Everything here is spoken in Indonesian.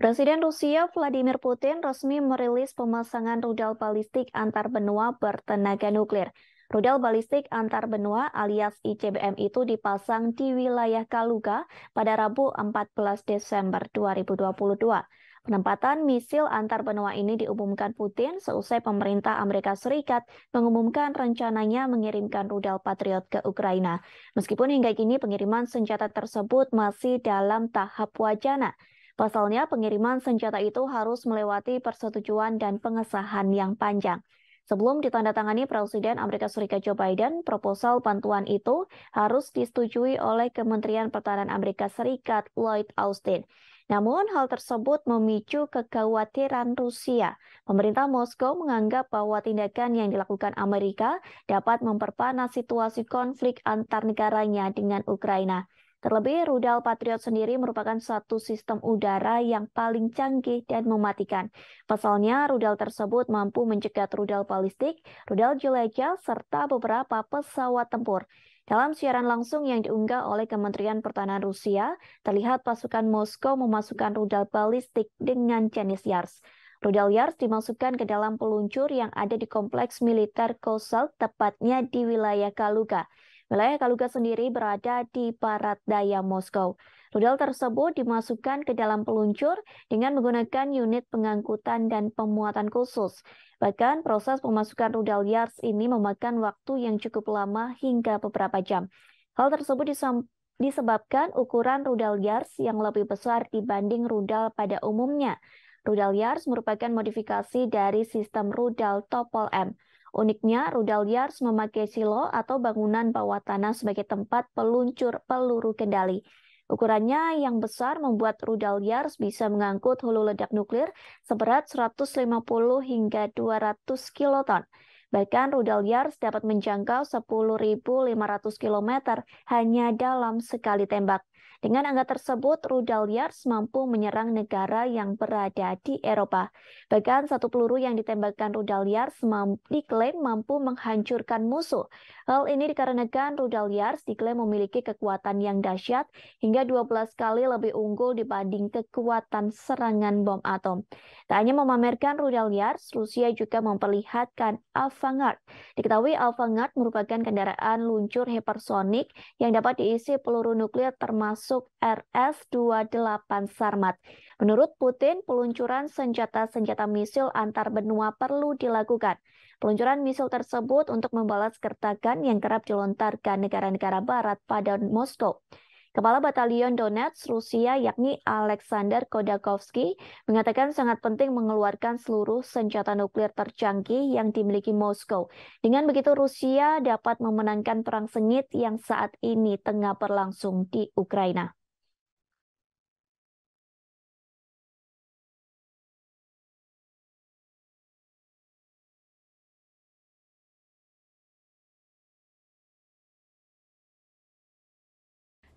Presiden Rusia Vladimir Putin resmi merilis pemasangan rudal balistik antar benua bertenaga nuklir. Rudal balistik antar benua alias ICBM itu dipasang di wilayah Kaluga pada Rabu 14 Desember 2022. Penempatan misil antar benua ini diumumkan Putin seusai pemerintah Amerika Serikat mengumumkan rencananya mengirimkan rudal Patriot ke Ukraina. Meskipun hingga kini pengiriman senjata tersebut masih dalam tahap wacana. Pasalnya, pengiriman senjata itu harus melewati persetujuan dan pengesahan yang panjang. Sebelum ditandatangani Presiden Amerika Serikat Joe Biden, proposal bantuan itu harus disetujui oleh Kementerian Pertahanan Amerika Serikat Lloyd Austin. Namun, hal tersebut memicu kekhawatiran Rusia. Pemerintah Moskow menganggap bahwa tindakan yang dilakukan Amerika dapat memperpanas situasi konflik antar negaranya dengan Ukraina. Terlebih, rudal Patriot sendiri merupakan satu sistem udara yang paling canggih dan mematikan. Pasalnya, rudal tersebut mampu mencegat rudal balistik, rudal jelajah, serta beberapa pesawat tempur. Dalam siaran langsung yang diunggah oleh Kementerian Pertahanan Rusia, terlihat pasukan Moskow memasukkan rudal balistik dengan jenis Yars. Rudal Yars dimasukkan ke dalam peluncur yang ada di kompleks militer Kozel, tepatnya di wilayah Kaluga. Wilayah Kaluga sendiri berada di barat daya Moskow. Rudal tersebut dimasukkan ke dalam peluncur dengan menggunakan unit pengangkutan dan pemuatan khusus. Bahkan proses pemasukan rudal Yars ini memakan waktu yang cukup lama hingga beberapa jam. Hal tersebut disebabkan ukuran rudal Yars yang lebih besar dibanding rudal pada umumnya. Rudal Yars merupakan modifikasi dari sistem rudal Topol M. Uniknya, rudal Yars memakai silo atau bangunan bawah tanah sebagai tempat peluncur peluru kendali. Ukurannya yang besar membuat rudal Yars bisa mengangkut hulu ledak nuklir seberat 150 hingga 200 kiloton. Bahkan rudal Yars dapat menjangkau 10.500 km hanya dalam sekali tembak. Dengan angka tersebut, rudal Yars mampu menyerang negara yang berada di Eropa. Bahkan satu peluru yang ditembakkan rudal Yars diklaim mampu menghancurkan musuh. Hal ini dikarenakan rudal Yars diklaim memiliki kekuatan yang dahsyat hingga 12 kali lebih unggul dibanding kekuatan serangan bom atom. Tak hanya memamerkan rudal Yars, Rusia juga memperlihatkan Avangard. Diketahui Avangard merupakan kendaraan luncur hipersonik yang dapat diisi peluru nuklir termasuk termasuk RS-28 Sarmat. Menurut Putin, peluncuran senjata-senjata misil antar benua perlu dilakukan. Peluncuran misil tersebut untuk membalas kertakan yang kerap dilontarkan negara-negara barat pada Moskow. Kepala Batalion Donetsk Rusia yakni Alexander Kodakovsky mengatakan sangat penting mengeluarkan seluruh senjata nuklir tercanggih yang dimiliki Moskow. Dengan begitu Rusia dapat memenangkan perang sengit yang saat ini tengah berlangsung di Ukraina.